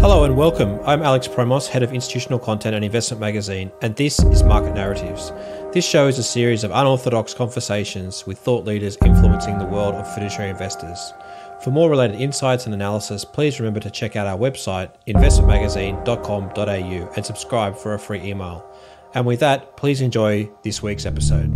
Hello and welcome. I'm Alex Promos, Head of Institutional Content and Investment Magazine, and this is Market Narratives. This show is a series of unorthodox conversations with thought leaders influencing the world of fiduciary investors. For more related insights and analysis, please remember to check out our website, investmentmagazine.com.au, and subscribe for a free email. And with that, please enjoy this week's episode.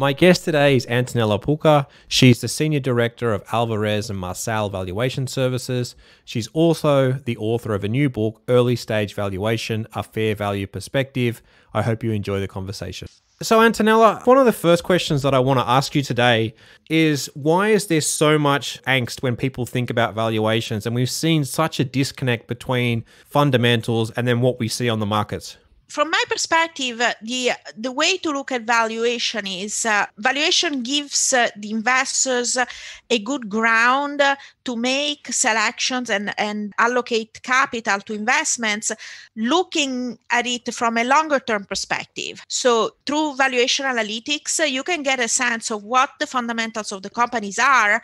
My guest today is Antonella Puka. She's the Senior Director of Alvarez and Marcel Valuation Services. She's also the author of a new book, Early Stage Valuation A Fair Value Perspective. I hope you enjoy the conversation. So, Antonella, one of the first questions that I want to ask you today is why is there so much angst when people think about valuations? And we've seen such a disconnect between fundamentals and then what we see on the markets from my perspective, uh, the the way to look at valuation is uh, valuation gives uh, the investors a good ground to make selections and, and allocate capital to investments, looking at it from a longer term perspective. So through valuation analytics, you can get a sense of what the fundamentals of the companies are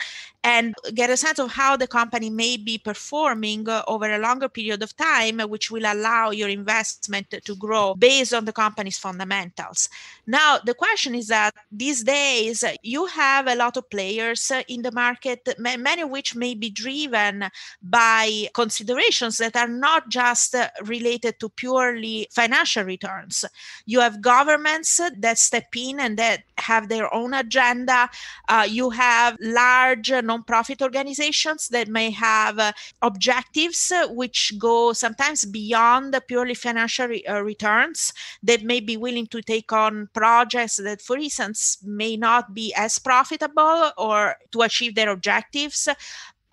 and get a sense of how the company may be performing uh, over a longer period of time, which will allow your investment to grow based on the company's fundamentals. Now, the question is that these days you have a lot of players uh, in the market, many of which may be driven by considerations that are not just uh, related to purely financial returns. You have governments that step in and that have their own agenda. Uh, you have large uh, nonprofit organizations that may have uh, objectives uh, which go sometimes beyond the purely financial re- uh, returns that may be willing to take on projects that, for instance, may not be as profitable or to achieve their objectives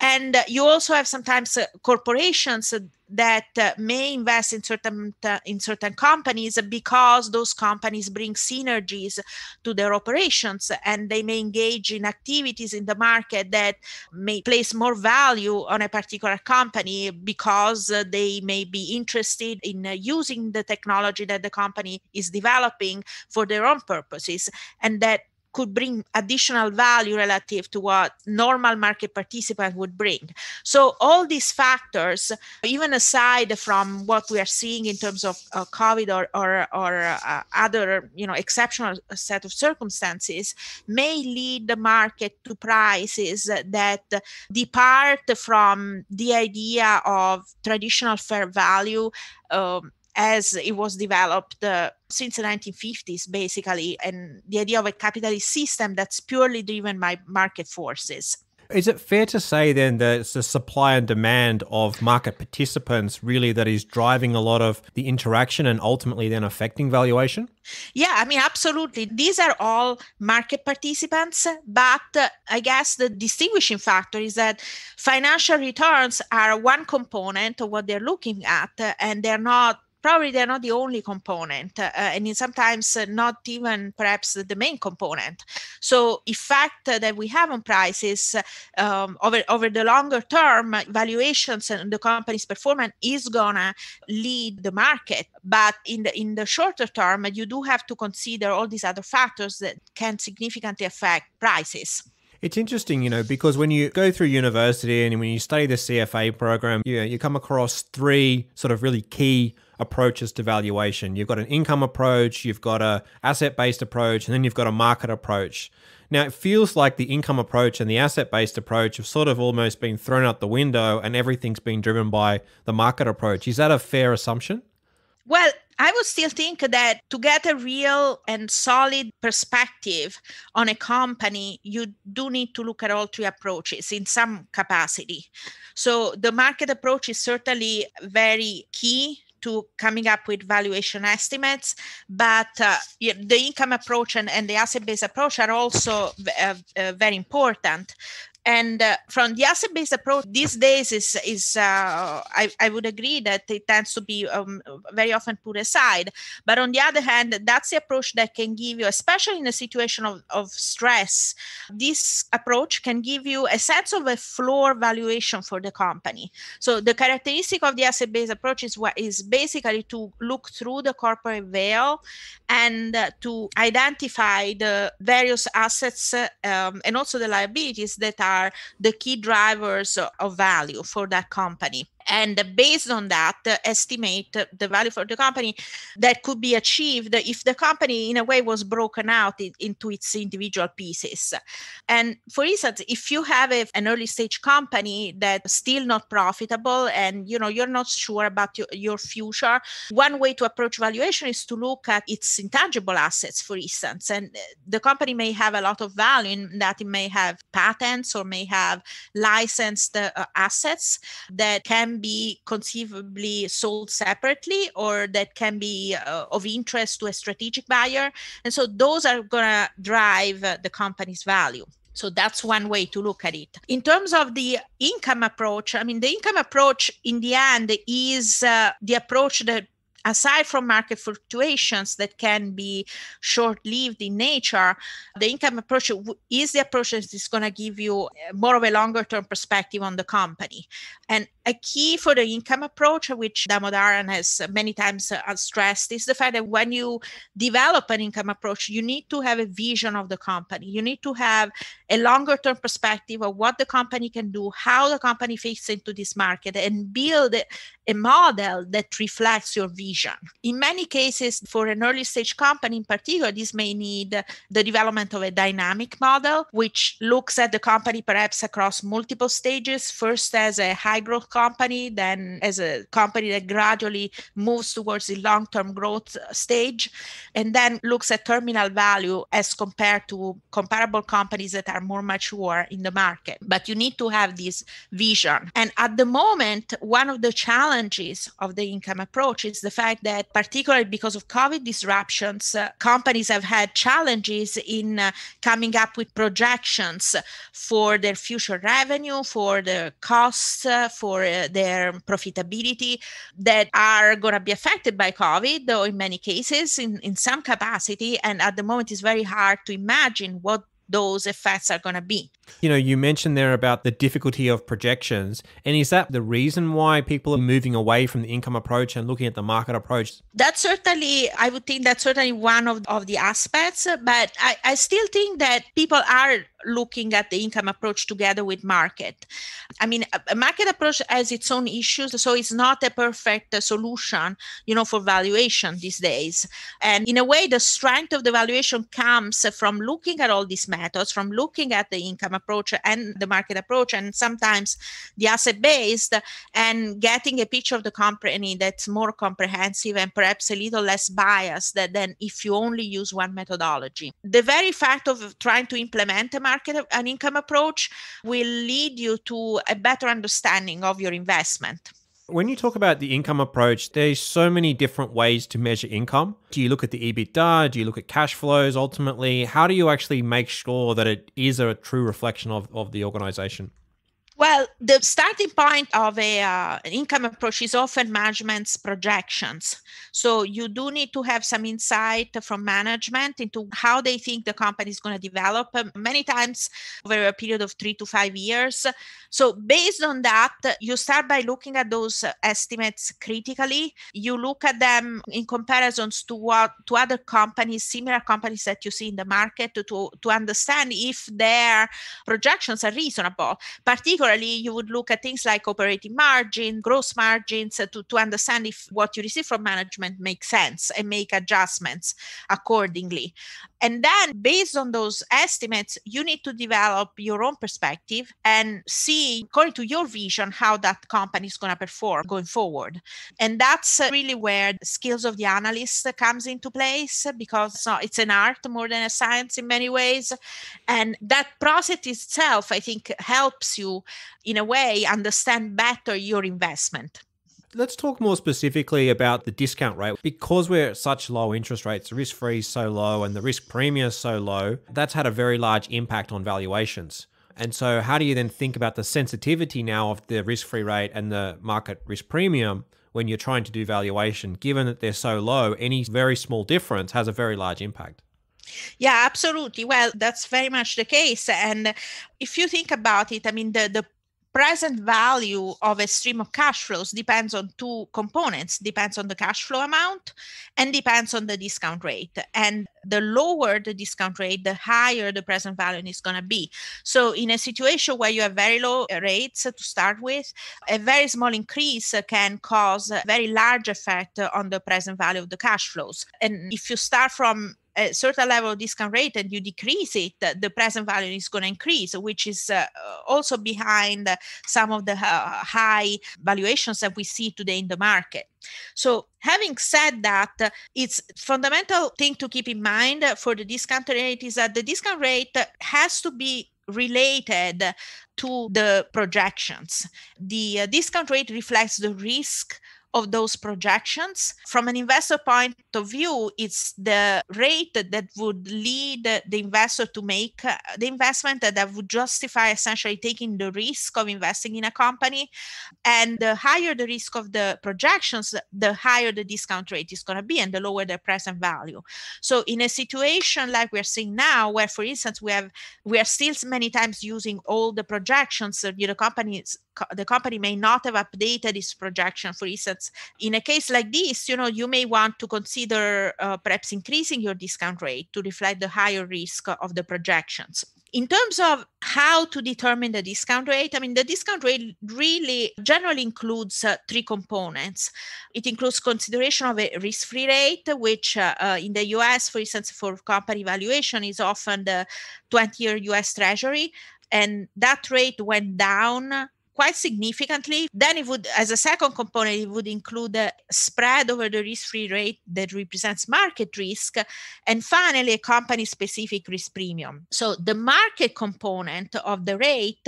and you also have sometimes uh, corporations uh, that uh, may invest in certain in certain companies because those companies bring synergies to their operations and they may engage in activities in the market that may place more value on a particular company because they may be interested in using the technology that the company is developing for their own purposes and that could bring additional value relative to what normal market participants would bring. So all these factors, even aside from what we are seeing in terms of uh, COVID or, or, or uh, other you know exceptional set of circumstances, may lead the market to prices that depart from the idea of traditional fair value. Um, as it was developed uh, since the 1950s, basically, and the idea of a capitalist system that's purely driven by market forces. Is it fair to say then that it's the supply and demand of market participants really that is driving a lot of the interaction and ultimately then affecting valuation? Yeah, I mean, absolutely. These are all market participants, but uh, I guess the distinguishing factor is that financial returns are one component of what they're looking at, uh, and they're not probably they're not the only component uh, uh and sometimes uh, not even perhaps the main component so effect uh, that we have on prices um, over over the longer term valuations and the company's performance is gonna lead the market but in the in the shorter term you do have to consider all these other factors that can significantly affect prices it's interesting, you know, because when you go through university and when you study the CFA program, you, know, you come across three sort of really key approaches to valuation. You've got an income approach, you've got a asset-based approach, and then you've got a market approach. Now, it feels like the income approach and the asset-based approach have sort of almost been thrown out the window and everything's been driven by the market approach. Is that a fair assumption? Well, I would still think that to get a real and solid perspective on a company, you do need to look at all three approaches in some capacity. So, the market approach is certainly very key to coming up with valuation estimates. But uh, the income approach and, and the asset based approach are also uh, uh, very important and uh, from the asset-based approach these days is is uh, I, I would agree that it tends to be um, very often put aside. But on the other hand, that's the approach that can give you, especially in a situation of, of stress, this approach can give you a sense of a floor valuation for the company. So the characteristic of the asset-based approach is what is basically to look through the corporate veil and uh, to identify the various assets uh, um, and also the liabilities that are are the key drivers of value for that company and based on that uh, estimate the value for the company that could be achieved if the company in a way was broken out in, into its individual pieces and for instance if you have a, an early stage company that's still not profitable and you know you're not sure about your, your future one way to approach valuation is to look at its intangible assets for instance and uh, the company may have a lot of value in that it may have patents or may have licensed uh, assets that can be conceivably sold separately or that can be uh, of interest to a strategic buyer. And so those are going to drive uh, the company's value. So that's one way to look at it. In terms of the income approach, I mean, the income approach in the end is uh, the approach that aside from market fluctuations that can be short-lived in nature the income approach is the approach that is going to give you uh, more of a longer-term perspective on the company and a key for the income approach, which Damodaran has many times uh, stressed, is the fact that when you develop an income approach, you need to have a vision of the company. You need to have a longer term perspective of what the company can do, how the company fits into this market, and build a model that reflects your vision. In many cases, for an early stage company in particular, this may need the development of a dynamic model, which looks at the company perhaps across multiple stages, first as a high growth company, then as a company that gradually moves towards the long term growth stage, and then looks at terminal value as compared to comparable companies that are more mature in the market. But you need to have this vision. And at the moment, one of the challenges of the income approach is the fact that, particularly because of COVID disruptions, uh, companies have had challenges in uh, coming up with projections for their future revenue, for the costs, uh, for Eh, their profitability that are going to be affected by COVID, though in many cases, in, in some capacity. And at the moment, it's very hard to imagine what those effects are going to be. You know, you mentioned there about the difficulty of projections. And is that the reason why people are moving away from the income approach and looking at the market approach? That's certainly, I would think that's certainly one of, of the aspects. But I, I still think that people are looking at the income approach together with market. I mean, a market approach has its own issues, so it's not a perfect uh, solution, you know, for valuation these days. And in a way, the strength of the valuation comes from looking at all these methods, from looking at the income approach and the market approach, and sometimes the asset based, and getting a picture of the company that's more comprehensive and perhaps a little less biased than if you only use one methodology. The very fact of trying to implement a market market and income approach will lead you to a better understanding of your investment. When you talk about the income approach, there's so many different ways to measure income. Do you look at the EBITDA? Do you look at cash flows ultimately? How do you actually make sure that it is a true reflection of, of the organization? Well, the starting point of a uh, income approach is often management's projections. So you do need to have some insight from management into how they think the company is going to develop um, many times over a period of 3 to 5 years. So based on that, you start by looking at those estimates critically. You look at them in comparisons to what to other companies, similar companies that you see in the market to to, to understand if their projections are reasonable. Particularly you would look at things like operating margin, gross margins uh, to, to understand if what you receive from management makes sense and make adjustments accordingly. And then, based on those estimates, you need to develop your own perspective and see, according to your vision, how that company is going to perform going forward. And that's uh, really where the skills of the analyst comes into place because uh, it's an art more than a science in many ways. And that process itself, I think, helps you in a way understand better your investment. Let's talk more specifically about the discount rate. Because we're at such low interest rates, the risk free is so low and the risk premium is so low, that's had a very large impact on valuations. And so, how do you then think about the sensitivity now of the risk free rate and the market risk premium when you're trying to do valuation, given that they're so low? Any very small difference has a very large impact. Yeah, absolutely. Well, that's very much the case. And if you think about it, I mean, the, the present value of a stream of cash flows depends on two components depends on the cash flow amount and depends on the discount rate and the lower the discount rate the higher the present value is going to be so in a situation where you have very low rates to start with a very small increase can cause a very large effect on the present value of the cash flows and if you start from a certain level of discount rate and you decrease it, the present value is going to increase, which is uh, also behind some of the uh, high valuations that we see today in the market. So, having said that, it's fundamental thing to keep in mind for the discount rate is that the discount rate has to be related to the projections. The uh, discount rate reflects the risk of those projections. From an investor point of view, it's the rate that would lead the investor to make uh, the investment that would justify essentially taking the risk of investing in a company. And the higher the risk of the projections, the higher the discount rate is going to be and the lower the present value. So in a situation like we're seeing now, where for instance we have we are still many times using all the projections, uh, you know, companies co- the company may not have updated its projection. For instance, in a case like this, you know, you may want to consider uh, perhaps increasing your discount rate to reflect the higher risk of the projections. In terms of how to determine the discount rate, I mean, the discount rate really generally includes uh, three components. It includes consideration of a risk free rate, which uh, uh, in the US, for instance, for company valuation is often the 20 year US Treasury. And that rate went down quite significantly. Then it would, as a second component, it would include a spread over the risk-free rate that represents market risk, and finally a company-specific risk premium. So the market component of the rate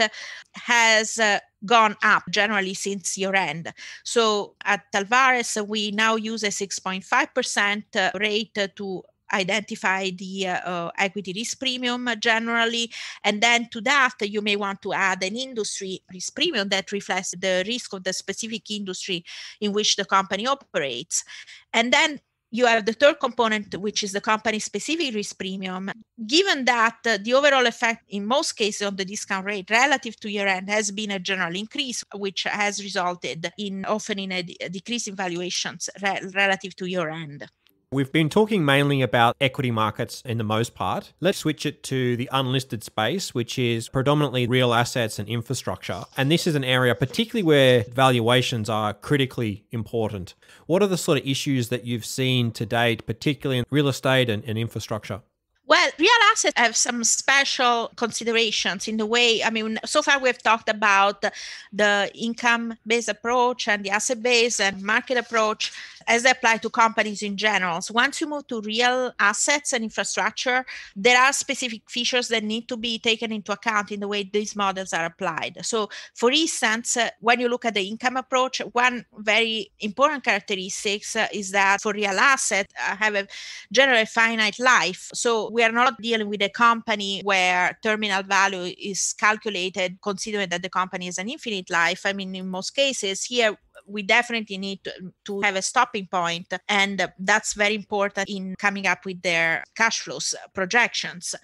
has uh, gone up generally since year end. So at Talvares, we now use a 6.5% uh, rate to identify the uh, equity risk premium generally. And then to that, you may want to add an industry risk premium that reflects the risk of the specific industry in which the company operates. And then you have the third component, which is the company specific risk premium. Given that uh, the overall effect in most cases on the discount rate relative to year end has been a general increase, which has resulted in often in a, d- a decrease in valuations re- relative to year end. We've been talking mainly about equity markets in the most part. Let's switch it to the unlisted space, which is predominantly real assets and infrastructure. And this is an area, particularly where valuations are critically important. What are the sort of issues that you've seen to date, particularly in real estate and, and infrastructure? Well, real assets have some special considerations in the way. I mean, so far we've talked about the income based approach and the asset based and market approach as they apply to companies in general. So once you move to real assets and infrastructure, there are specific features that need to be taken into account in the way these models are applied. So for instance, uh, when you look at the income approach, one very important characteristic uh, is that for real assets uh, have a generally finite life. So we are not dealing with a company where terminal value is calculated considering that the company has an infinite life. I mean, in most cases, here we definitely need to, to have a stopping point and that's very important in coming up with their cash flows uh, projections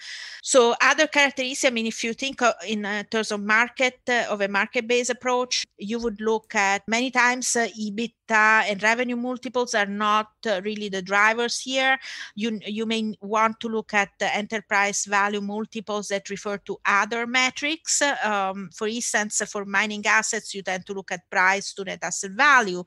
so other characteristics i mean if you think uh, in uh, terms of market of a market based approach you would look at many times ebit and revenue multiples are not uh, really the drivers here. You you may want to look at the enterprise value multiples that refer to other metrics. Um, for instance, for mining assets, you tend to look at price to net asset asset value.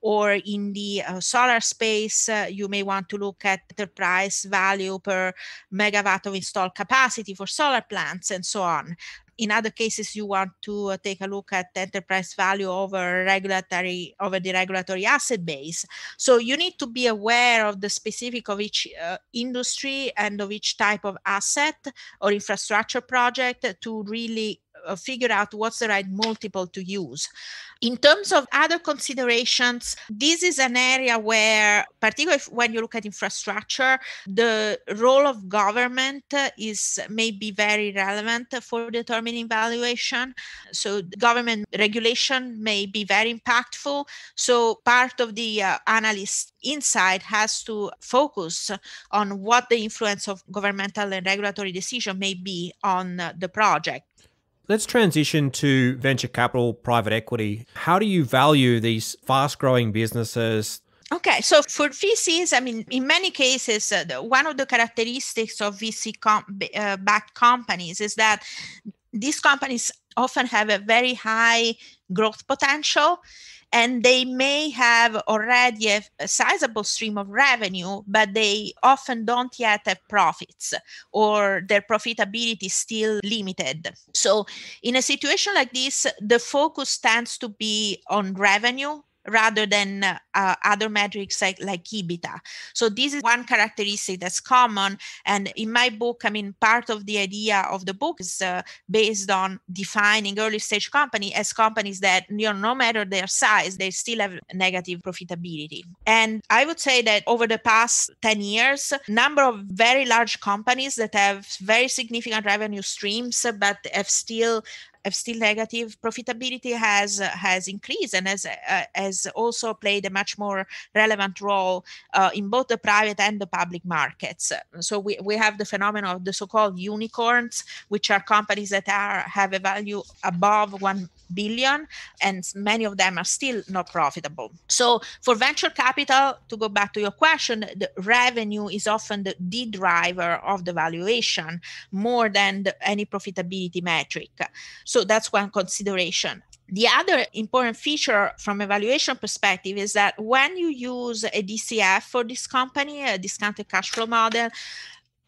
Or in the uh, solar space, uh, you may want to look at the price value per megawatt of installed capacity for solar plants and so on in other cases you want to uh, take a look at enterprise value over regulatory over the regulatory asset base so you need to be aware of the specific of each uh, industry and of each type of asset or infrastructure project to really uh, figure out what's the right multiple to use. In terms of other considerations, this is an area where, particularly when you look at infrastructure, the role of government uh, is may be very relevant for determining valuation. So government regulation may be very impactful. So part of the uh, analyst insight has to focus on what the influence of governmental and regulatory decision may be on uh, the project. Let's transition to venture capital, private equity. How do you value these fast growing businesses? Okay, so for VCs, I mean, in many cases, uh, one of the characteristics of VC com- uh, backed companies is that these companies often have a very high growth potential and they may have already a, a sizable stream of revenue, but they often don't yet have profits or their profitability is still limited. So, in a situation like this, the focus tends to be on revenue rather than uh, other metrics like, like EBITDA. So this is one characteristic that's common. And in my book, I mean, part of the idea of the book is uh, based on defining early stage company as companies that, you know, no matter their size, they still have negative profitability. And I would say that over the past 10 years, number of very large companies that have very significant revenue streams, but have still have still negative, profitability has has increased and has uh, has also played a much more relevant role uh, in both the private and the public markets. So we, we have the phenomenon of the so-called unicorns, which are companies that are have a value above one billion and many of them are still not profitable so for venture capital to go back to your question the revenue is often the, the driver of the valuation more than the, any profitability metric so that's one consideration the other important feature from evaluation perspective is that when you use a DCF for this company, a discounted cash flow model,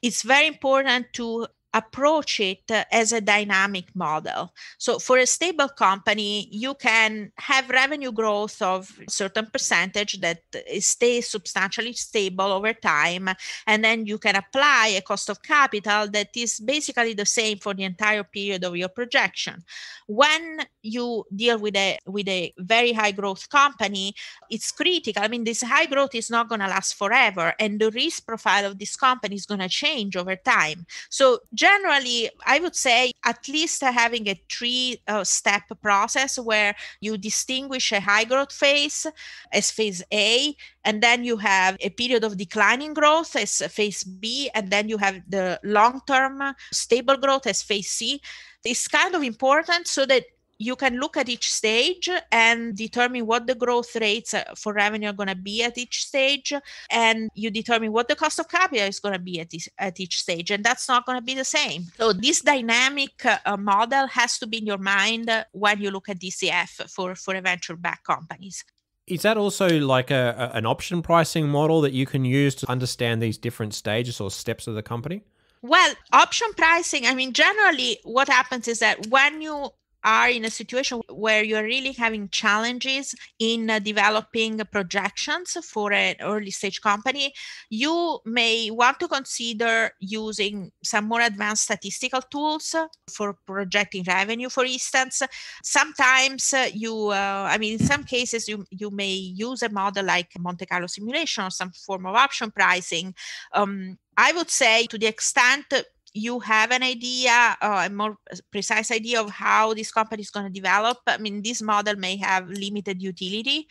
it's very important to approach it as a dynamic model. So for a stable company, you can have revenue growth of certain percentage that stays substantially stable over time. And then you can apply a cost of capital that is basically the same for the entire period of your projection. When you deal with a with a very high growth company, it's critical. I mean, this high growth is not going to last forever. And the risk profile of this company is going to change over time. So generally, I would say at least having a three uh, step process where you distinguish a high growth phase as phase A, and then you have a period of declining growth as phase B, and then you have the long term stable growth as phase C. It's kind of important so that you can look at each stage and determine what the growth rates uh, for revenue are going to be at each stage and you determine what the cost of capital is going to be at, this, at each stage and that's not going to be the same so this dynamic uh, model has to be in your mind when you look at dcf for for venture backed companies is that also like a, a, an option pricing model that you can use to understand these different stages or steps of the company well, option pricing, I mean, generally, what happens is that when you are in a situation where you're really having challenges in uh, developing projections for an early stage company, you may want to consider using some more advanced statistical tools for projecting revenue, for instance. Sometimes uh, you, uh, I mean, in some cases, you, you may use a model like Monte Carlo simulation or some form of option pricing. Um, I would say to the extent you have an idea, uh, a more precise idea of how this company is going to develop. I mean, this model may have limited utility,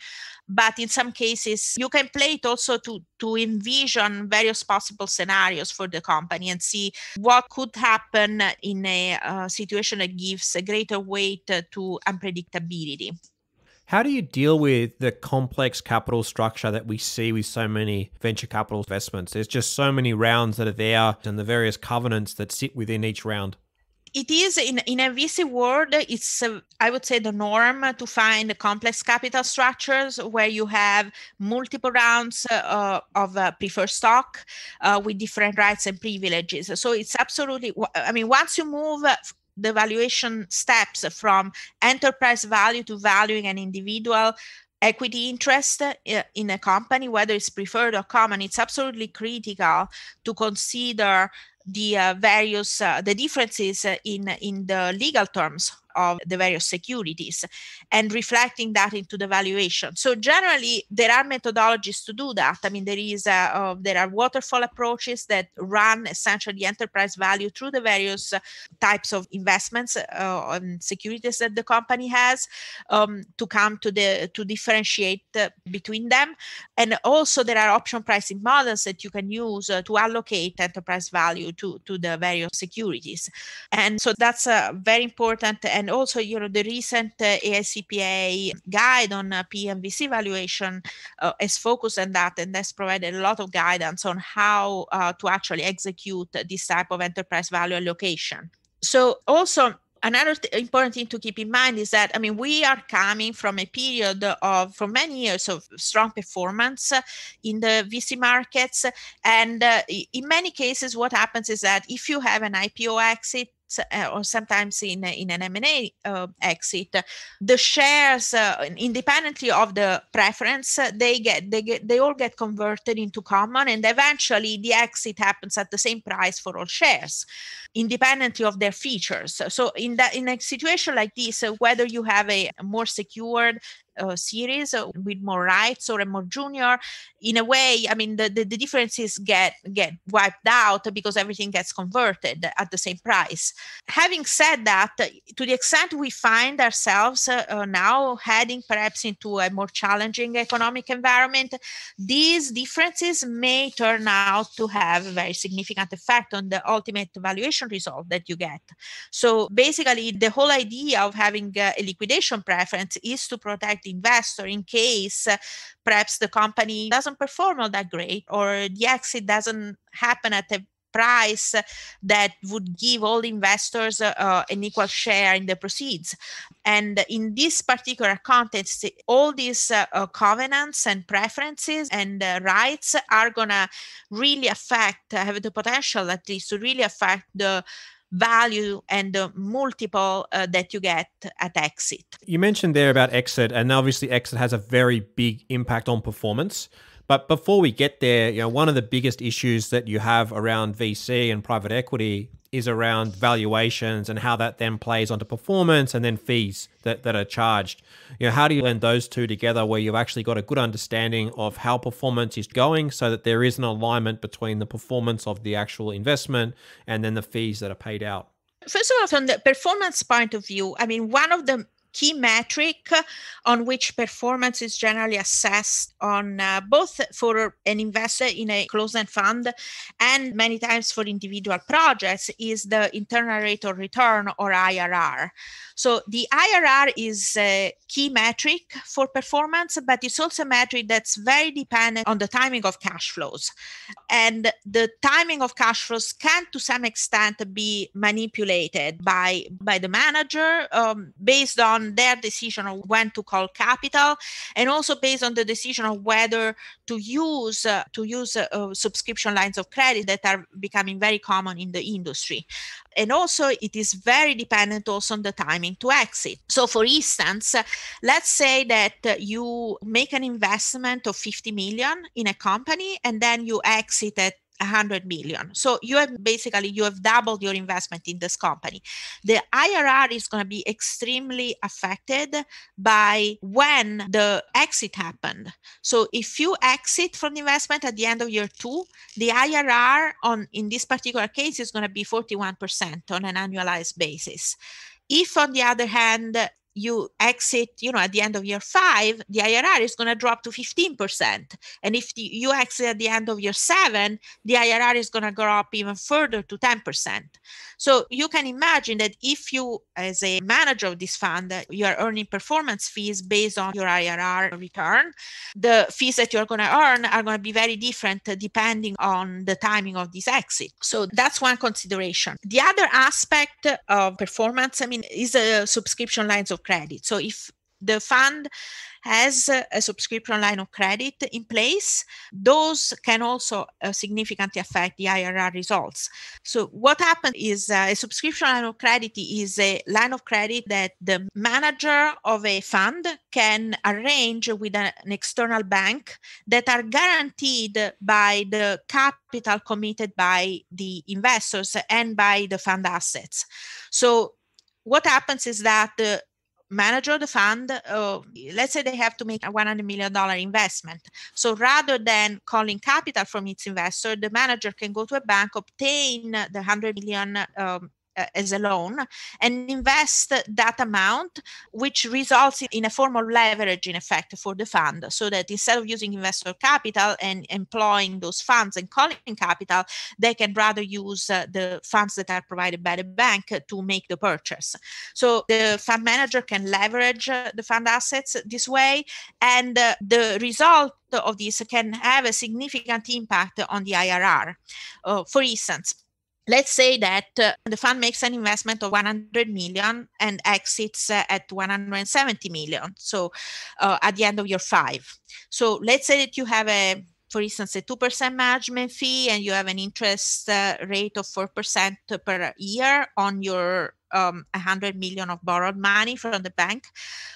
but in some cases, you can play it also to, to envision various possible scenarios for the company and see what could happen in a uh, situation that gives a greater weight uh, to unpredictability. How do you deal with the complex capital structure that we see with so many venture capital investments? There's just so many rounds that are there and the various covenants that sit within each round it is in, in a VC world, it's, uh, I would say, the norm to find complex capital structures where you have multiple rounds uh, of uh, preferred stock uh, with different rights and privileges. So it's absolutely, I mean, once you move uh, the valuation steps from enterprise value to valuing an individual equity interest eh, in a company, whether it's preferred or common, it's absolutely critical to consider the uh, various uh, the differences in in the legal terms of the various securities and reflecting that into the valuation. So generally, there are methodologies to do that. I mean, there is a, uh, uh, there are waterfall approaches that run essentially enterprise value through the various uh, types of investments uh, and securities that the company has um, to come to the to differentiate uh, between them. And also, there are option pricing models that you can use uh, to allocate enterprise value to to the various securities. And so that's a very important and also you know the recent uh, AICPA guide on uh, PMVC valuation uh, is focused on that and has provided a lot of guidance on how uh, to actually execute this type of enterprise value allocation. So also another th- important thing to keep in mind is that i mean we are coming from a period of for many years of strong performance in the vc markets and uh, in many cases what happens is that if you have an ipo exit Eh, or sometimes in, in an M&A uh, exit, the shares, uh, independently of the preference, uh, they get they get they all get converted into common, and eventually the exit happens at the same price for all shares, independently of their features. So in that in a situation like this, uh, whether you have a more secured uh, series with more rights or a more junior in a way i mean the, the, the, differences get get wiped out because everything gets converted at the same price having said that to the extent we find ourselves uh, uh, now heading perhaps into a more challenging economic environment these differences may turn out to have a very significant effect on the ultimate valuation result that you get so basically the whole idea of having uh, a liquidation preference is to protect investor in case uh, perhaps the company doesn't perform all that great or the exit doesn't happen at a price that would give all investors uh, uh, an equal share in the proceeds. And in this particular context, all these uh, uh, covenants and preferences and uh, rights are going to really affect, have the potential at least to really affect the value and the multiple uh, that you get at exit. You mentioned there about exit, and obviously, exit has a very big impact on performance. But before we get there, you know, one of the biggest issues that you have around VC and private equity is around valuations and how that then plays onto performance and then fees that, that are charged. You know, how do you blend those two together where you've actually got a good understanding of how performance is going so that there is an alignment between the performance of the actual investment and then the fees that are paid out? First of all, from the performance point of view, I mean, one of the key metric on which performance is generally assessed on uh, both for an investor in a closed-end fund and many times for individual projects is the internal rate of return or IRR. So the IRR is a key metric for performance, but it's also a metric that's very dependent on the timing of cash flows. And the timing of cash flows can to some extent be manipulated by, by the manager um, based on on their decision of when to call capital and also based on the decision of whether to use uh, to use uh, uh, subscription lines of credit that are becoming very common in the industry and also it is very dependent also on the timing to exit so for instance let's say that uh, you make an investment of 50 million in a company and then you exit at 100 million. So you have basically you have doubled your investment in this company. The IRR is going to be extremely affected by when the exit happened. So if you exit from the investment at the end of year 2, the IRR on in this particular case is going to be 41% on an annualized basis. If, on the other hand, you exit, you know, at the end of year five, the IRR is going to drop to 15%. And if the, you exit at the end of year seven, the IRR is going to go up even further to 10%. So you can imagine that if you, as a manager of this fund, you are earning performance fees based on your IRR return, the fees that you're going to earn are going to be very different depending on the timing of this exit. So that's one consideration. The other aspect of performance, I mean, is the uh, subscription lines of credit. So if the fund has a subscription line of credit in place. Those can also uh, significantly affect the IRR results. So, what happened is uh, a subscription line of credit is a line of credit that the manager of a fund can arrange with an external bank that are guaranteed by the capital committed by the investors and by the fund assets. So, what happens is that the uh, manager the fund, uh, let's say they have to make a $100 million investment. So rather than calling capital from its investor, the manager can go to a bank, obtain the $100 million um, uh, as a loan and invest that amount, which results in a form of leverage in effect for the fund. So that instead of using investor capital and employing those funds and calling capital, they can rather use uh, the funds that are provided by the bank to make the purchase. So the fund manager can leverage uh, the fund assets this way, and uh, the result of this can have a significant impact on the IRR. Uh, for instance, Let's say that uh, the fund makes an investment of 100 million and exits uh, at 170 million. So uh, at the end of your five. So let's say that you have a for instance, a 2% management fee, and you have an interest uh, rate of 4% per year on your um, 100 million of borrowed money from the bank.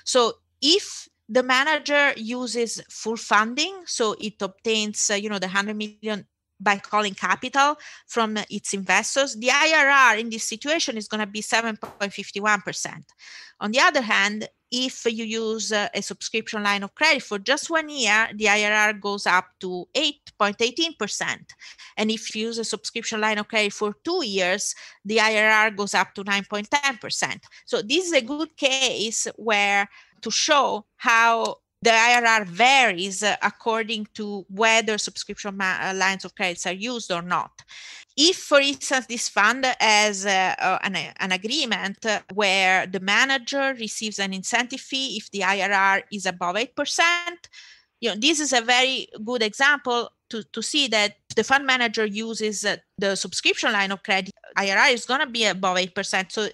So, if the manager uses full funding so it obtains uh, you know the 100 million by calling capital from its investors, the IRR in this situation is going to be 7.51%. On the other hand, if you use uh, a subscription line of credit for just one year, the IRR goes up to 8.18%. And if you use a subscription line of credit for two years, the IRR goes up to 9.10%. So this is a good case where to show how the IRR varies uh, according to whether subscription uh, lines of credits are used or not. If, for instance, this fund has uh, uh an, an, agreement where the manager receives an incentive fee if the IRR is above 8%, you know, this is a very good example to, to see that the fund manager uses the subscription line of credit, IRR is going to be above 8%. So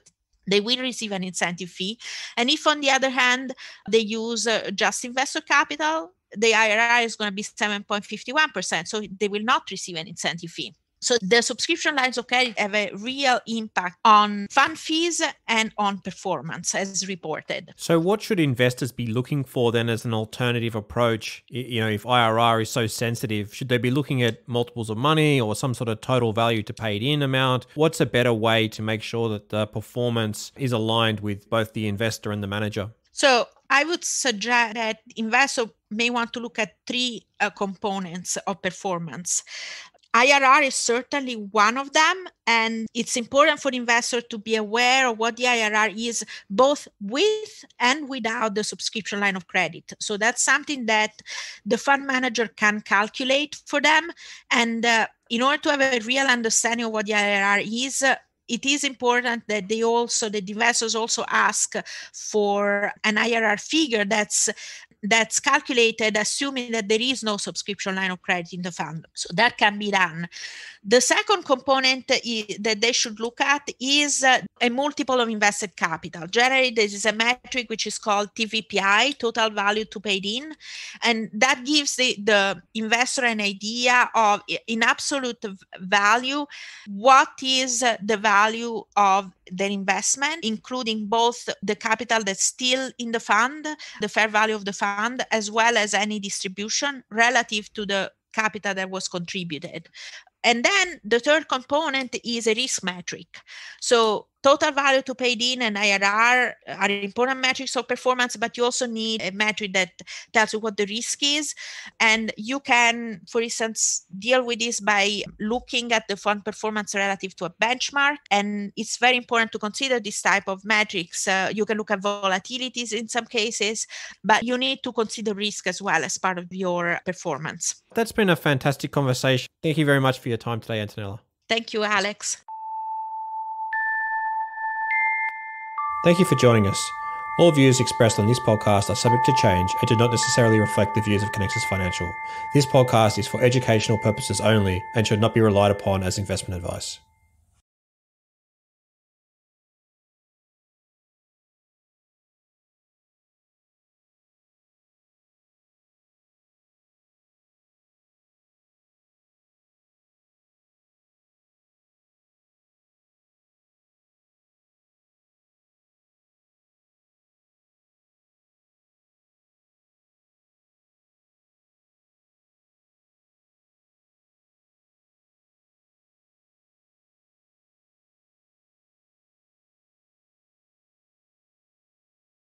they will receive an incentive fee. And if, on the other hand, they use uh, just investor capital, the IRR is going to be 7.51%. So they will not receive an incentive fee. So the subscription lines of credit have a real impact on fund fees and on performance as reported. So what should investors be looking for then as an alternative approach? You know, if IRR is so sensitive, should they be looking at multiples of money or some sort of total value to paid in amount? What's a better way to make sure that the performance is aligned with both the investor and the manager? So I would suggest that investors may want to look at three uh, components of performance. IRR is certainly one of them, and it's important for investors to be aware of what the IRR is, both with and without the subscription line of credit. So that's something that the fund manager can calculate for them. And uh, in order to have a real understanding of what the IRR is, uh, it is important that they also that the investors also ask for an IRR figure that's that's calculated assuming that there is no subscription line of credit in the fund. So that can be done. The second component that they should look at is uh, a multiple of invested capital. Generally, this is a metric which is called TVPI, total value to paid in, and that gives the, the investor an idea of, in absolute value, what is uh, the value of their investment, including both the capital that's still in the fund, the fair value of the fund, as well as any distribution relative to the capital that was contributed and then the third component is a risk metric. So Total value to paid in and IRR are important metrics of performance, but you also need a metric that tells you what the risk is. And you can, for instance, deal with this by looking at the fund performance relative to a benchmark. And it's very important to consider this type of metrics. Uh, you can look at volatilities in some cases, but you need to consider risk as well as part of your performance. That's been a fantastic conversation. Thank you very much for your time today, Antonella. Thank you, Alex. Thank you for joining us. All views expressed on this podcast are subject to change and do not necessarily reflect the views of Connexus Financial. This podcast is for educational purposes only and should not be relied upon as investment advice.